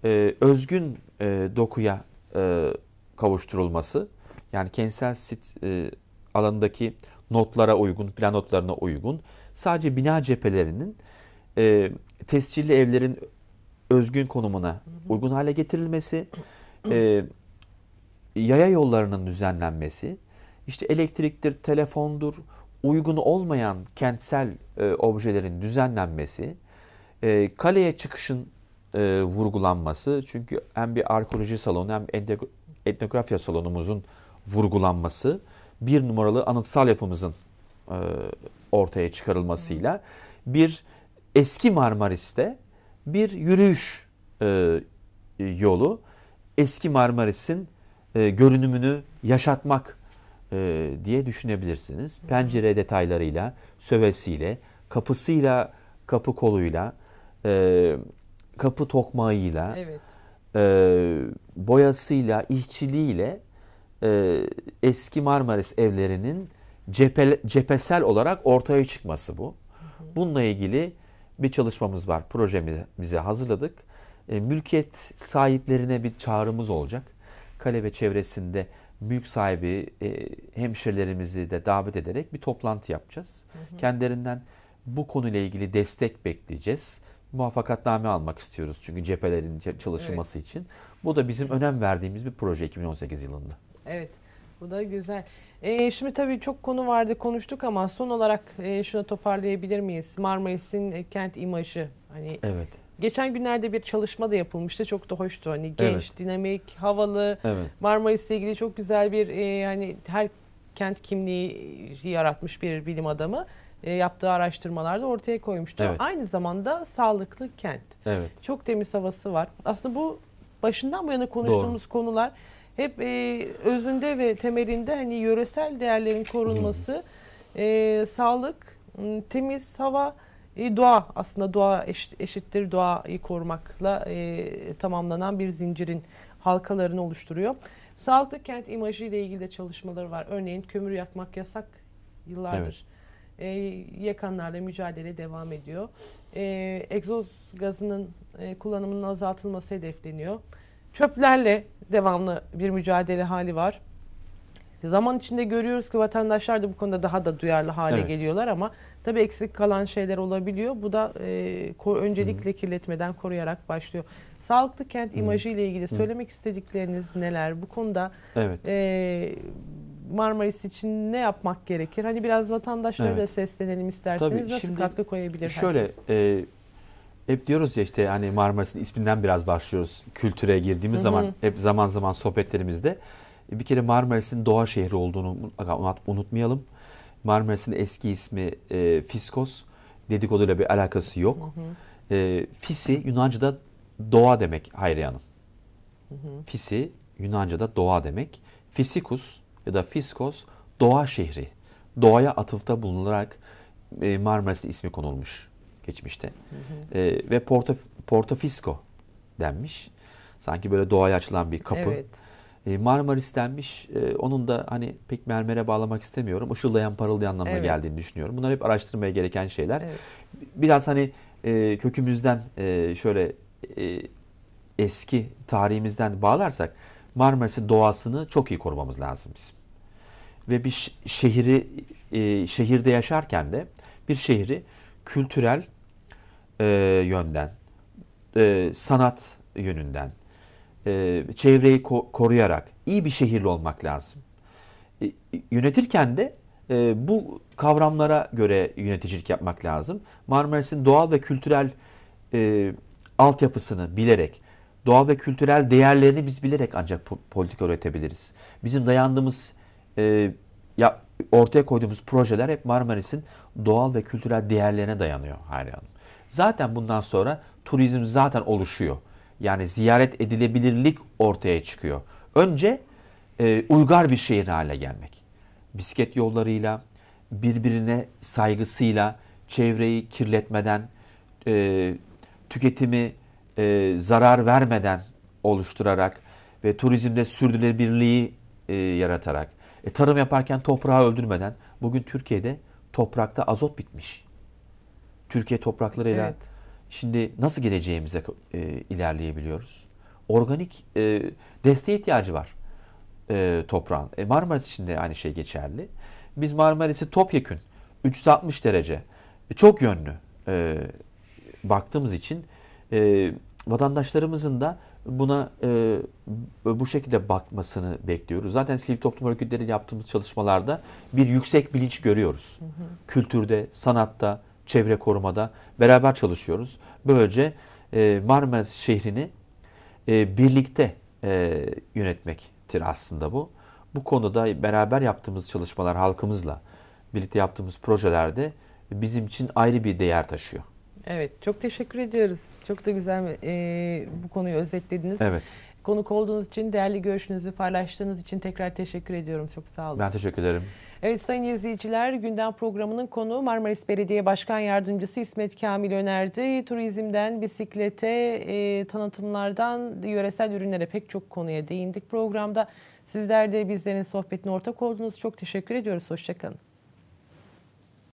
e, özgün e, dokuya e, kavuşturulması yani kentsel sit e, alanındaki notlara uygun, plan notlarına uygun. Sadece bina cephelerinin e, tescilli evlerin özgün konumuna uygun hale getirilmesi, e, yaya yollarının düzenlenmesi, işte elektriktir, telefondur, uygun olmayan kentsel e, objelerin düzenlenmesi, e, kaleye çıkışın e, vurgulanması. Çünkü hem bir arkeoloji salonu hem etnografya salonumuzun vurgulanması bir numaralı anıtsal yapımızın e, ortaya çıkarılmasıyla bir eski Marmaris'te bir yürüyüş e, yolu eski Marmaris'in e, görünümünü yaşatmak e, diye düşünebilirsiniz. Pencere detaylarıyla, sövesiyle, kapısıyla, kapı koluyla, e, kapı tokmağıyla, evet. e, boyasıyla, işçiliğiyle e, eski Marmaris evlerinin cephe, cephesel olarak ortaya çıkması bu. Bununla ilgili bir çalışmamız var. Projemizi hazırladık. E, mülkiyet sahiplerine bir çağrımız olacak. Kale ve çevresinde mülk sahibi e, hemşirelerimizi de davet ederek bir toplantı yapacağız. Hı hı. Kendilerinden bu konuyla ilgili destek bekleyeceğiz. Muvaffakatname almak istiyoruz çünkü cephelerin çalışılması evet. için. Bu da bizim önem verdiğimiz bir proje 2018 yılında. Evet. Bu da güzel. E, şimdi tabii çok konu vardı konuştuk ama son olarak e, şunu toparlayabilir miyiz? Marmaris'in e, kent imajı. Hani Evet. geçen günlerde bir çalışma da yapılmıştı. Çok da hoştu. Hani genç, Evet. dinamik, havalı. Evet. Marmaris'le ilgili çok güzel bir e, hani her kent kimliği e, yaratmış bir bilim adamı e, yaptığı araştırmalarda ortaya koymuştu. Evet. Aynı zamanda sağlıklı kent. Evet. Çok temiz havası var. Aslında bu başından bu yana konuştuğumuz konular hep e, özünde ve temelinde hani yöresel değerlerin korunması, e, sağlık, temiz hava, e, doğa aslında doğa eş, eşittir doğayı korumakla e, tamamlanan bir zincirin halkalarını oluşturuyor. Sağlıklı kent imajı ile ilgili de çalışmaları var. Örneğin kömür yakmak yasak yıllardır. Evet. E, yakanlarla mücadele devam ediyor. E, egzoz gazının e, kullanımının azaltılması hedefleniyor. Çöplerle devamlı bir mücadele hali var. Zaman içinde görüyoruz ki vatandaşlar da bu konuda daha da duyarlı hale evet. geliyorlar ama tabii eksik kalan şeyler olabiliyor. Bu da e, ko öncelikle kirletmeden koruyarak başlıyor. Sağlıklı kent imajı ile ilgili söylemek istedikleriniz neler? Bu konuda evet. e, Marmaris için ne yapmak gerekir? Hani biraz vatandaşlara evet. da seslenelim isterseniz. Tabii, Nasıl şimdi, katkı koyabilir? Şöyle... Herkes? E, hep diyoruz ya işte hani Marmaris'in isminden biraz başlıyoruz kültüre girdiğimiz hı hı. zaman hep zaman zaman sohbetlerimizde e, bir kere Marmaris'in doğa şehri olduğunu unutmayalım. Marmaris'in eski ismi e, Fiskos dedikoduyla bir alakası yok. Hı hı. E, fisi Yunanca'da doğa demek Hayriye Hanım. Fisi Yunanca'da doğa demek. Fisikus ya da Fiskos doğa şehri. Doğaya atıfta bulunularak e, Marmaris'in ismi konulmuş geçmişte. Hı hı. E, ve Porto, Portofisco denmiş. Sanki böyle doğaya açılan bir kapı. Evet. E, Marmaris denmiş. E, onun da hani pek mermere bağlamak istemiyorum. Işıldayan parıldayan anlamına evet. geldiğini düşünüyorum. Bunlar hep araştırmaya gereken şeyler. Evet. Biraz hani e, kökümüzden e, şöyle e, eski tarihimizden bağlarsak Marmaris'in doğasını çok iyi korumamız lazım bizim. Ve bir şehri e, şehirde yaşarken de bir şehri kültürel e, yönden, e, sanat yönünden, e, çevreyi ko- koruyarak iyi bir şehirli olmak lazım. E, yönetirken de e, bu kavramlara göre yöneticilik yapmak lazım. Marmaris'in doğal ve kültürel e, altyapısını bilerek, doğal ve kültürel değerlerini biz bilerek ancak po- politika üretebiliriz. Bizim dayandığımız e, ya, ortaya koyduğumuz projeler hep Marmaris'in doğal ve kültürel değerlerine dayanıyor Hayri Hanım. Zaten bundan sonra turizm zaten oluşuyor. Yani ziyaret edilebilirlik ortaya çıkıyor. Önce e, uygar bir şehir hale gelmek. Bisiklet yollarıyla, birbirine saygısıyla, çevreyi kirletmeden, e, tüketimi e, zarar vermeden oluşturarak ve turizmde sürdürülebilirliği e, yaratarak e, tarım yaparken toprağı öldürmeden bugün Türkiye'de toprakta azot bitmiş. Türkiye topraklarıyla evet. şimdi nasıl geleceğimize e, ilerleyebiliyoruz? Organik e, desteğe ihtiyacı var e, toprağın. E, Marmaris için de aynı şey geçerli. Biz Marmaris'i topyekün 360 derece e, çok yönlü e, baktığımız için e, vatandaşlarımızın da buna e, bu şekilde bakmasını bekliyoruz. Zaten sivil toplum örgütleri yaptığımız çalışmalarda bir yüksek bilinç görüyoruz. Hı hı. Kültürde, sanatta, çevre korumada beraber çalışıyoruz. Böylece e, Marmara şehrini e, birlikte e, yönetmektir aslında bu. Bu konuda beraber yaptığımız çalışmalar halkımızla birlikte yaptığımız projelerde bizim için ayrı bir değer taşıyor. Evet, çok teşekkür ediyoruz. Çok da güzel e, bu konuyu özetlediniz. Evet. Konuk olduğunuz için, değerli görüşünüzü paylaştığınız için tekrar teşekkür ediyorum. Çok sağ olun. Ben teşekkür ederim. Evet sayın izleyiciler, gündem programının konuğu Marmaris Belediye Başkan Yardımcısı İsmet Kamil Önerdi. Turizmden, bisiklete, e, tanıtımlardan, yöresel ürünlere pek çok konuya değindik programda. Sizler de bizlerin sohbetine ortak oldunuz. Çok teşekkür ediyoruz. Hoşçakalın.